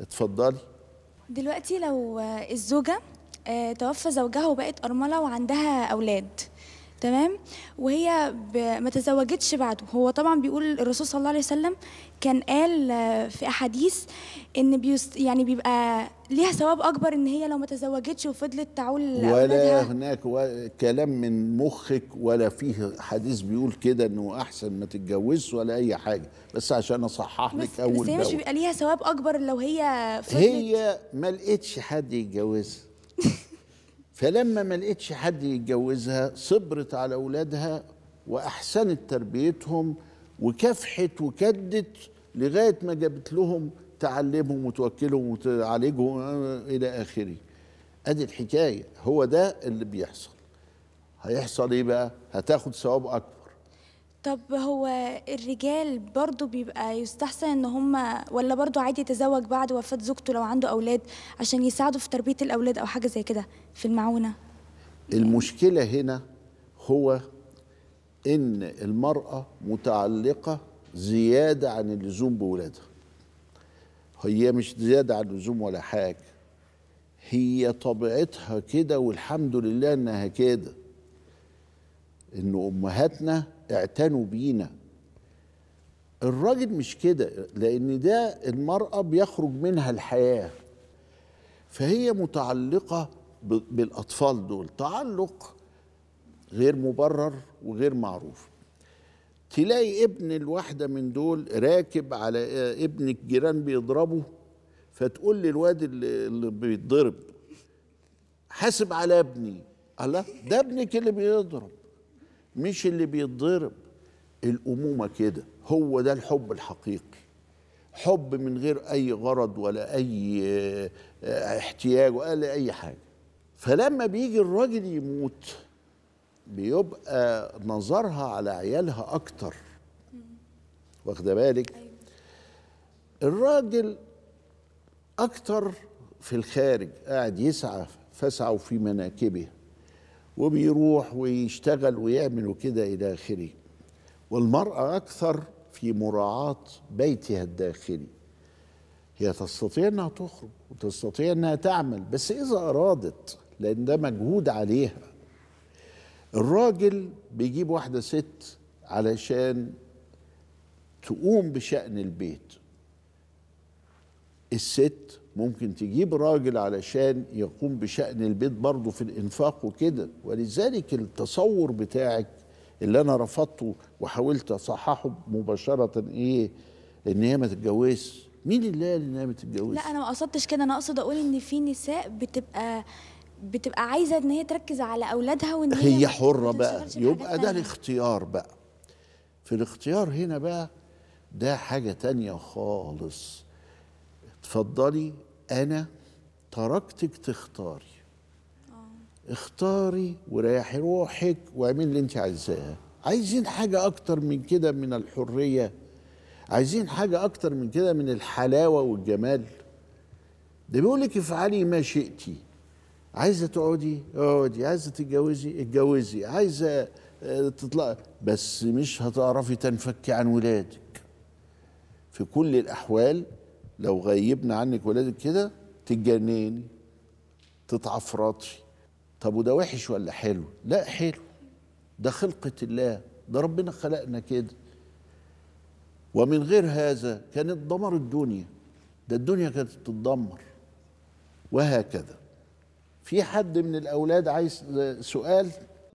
اتفضلي دلوقتي لو الزوجه آه، توفى زوجها وبقت ارمله وعندها اولاد تمام وهي ما تزوجتش بعده هو طبعا بيقول الرسول صلى الله عليه وسلم كان قال آه، في احاديث ان بيست يعني بيبقى ليها ثواب اكبر ان هي لو ما تزوجتش وفضلت تعول ولا هناك كلام من مخك ولا فيه حديث بيقول كده انه احسن ما تتجوزش ولا اي حاجه بس عشان اصحح لك اول بس هي مش بيبقى ليها ثواب اكبر لو هي فضلت هي ما لقيتش حد يتجوزها فلما ما لقيتش حد يتجوزها صبرت على اولادها واحسنت تربيتهم وكافحت وكدت لغايه ما جابت لهم تعلمهم وتوكلهم وتعالجهم الى اخره ادي الحكايه هو ده اللي بيحصل هيحصل ايه بقى هتاخد ثواب اكبر طب هو الرجال برضه بيبقى يستحسن ان هم ولا برضه عادي يتزوج بعد وفاة زوجته لو عنده اولاد عشان يساعده في تربية الاولاد او حاجة زي كده في المعونة المشكلة هنا هو ان المرأة متعلقة زيادة عن اللزوم بولادها هي مش زيادة عن اللزوم ولا حاجة هي طبيعتها كده والحمد لله انها كده ان امهاتنا اعتنوا بينا الراجل مش كده لان ده المراه بيخرج منها الحياه فهي متعلقه بالاطفال دول تعلق غير مبرر وغير معروف تلاقي ابن الواحدة من دول راكب على ابن الجيران بيضربه فتقول للواد اللي بيتضرب حاسب على ابني الله ده ابنك اللي بيضرب مش اللي بيتضرب الأمومة كده هو ده الحب الحقيقي حب من غير أي غرض ولا أي آه، احتياج ولا أي حاجة فلما بيجي الراجل يموت بيبقى نظرها على عيالها أكتر واخده بالك الراجل أكتر في الخارج قاعد يسعى فسعوا في مناكبه وبيروح ويشتغل ويعمل وكده إلى آخره والمرأة أكثر في مراعاة بيتها الداخلي هي تستطيع أنها تخرج وتستطيع أنها تعمل بس إذا أرادت لأن ده مجهود عليها الراجل بيجيب واحدة ست علشان تقوم بشأن البيت الست ممكن تجيب راجل علشان يقوم بشأن البيت برضه في الإنفاق وكده ولذلك التصور بتاعك اللي أنا رفضته وحاولت أصححه مباشرة إيه إن هي ما تتجوزش مين اللي قال إن هي ما تتجوزش؟ لا أنا ما قصدتش كده أنا أقصد أقول إن في نساء بتبقى بتبقى عايزة إن هي تركز على أولادها وإن هي, هي حرة بقى يبقى ده الاختيار بقى في الاختيار هنا بقى ده حاجة تانية خالص اتفضلي انا تركتك تختاري آه. اختاري وريحي روحك واعملي اللي انت عايزاه عايزين حاجه اكتر من كده من الحريه عايزين حاجه اكتر من كده من الحلاوه والجمال ده بيقول لك افعلي ما شئتي عايزه تقعدي اقعدي عايزه تتجوزي اتجوزي عايزه آه، تطلع بس مش هتعرفي تنفكي عن ولادك في كل الاحوال لو غيبنا عنك ولادك كده تتجنني تتعفرطي طب وده وحش ولا حلو لا حلو ده خلقة الله ده ربنا خلقنا كده ومن غير هذا كانت دمر الدنيا ده الدنيا كانت تتدمر وهكذا في حد من الأولاد عايز سؤال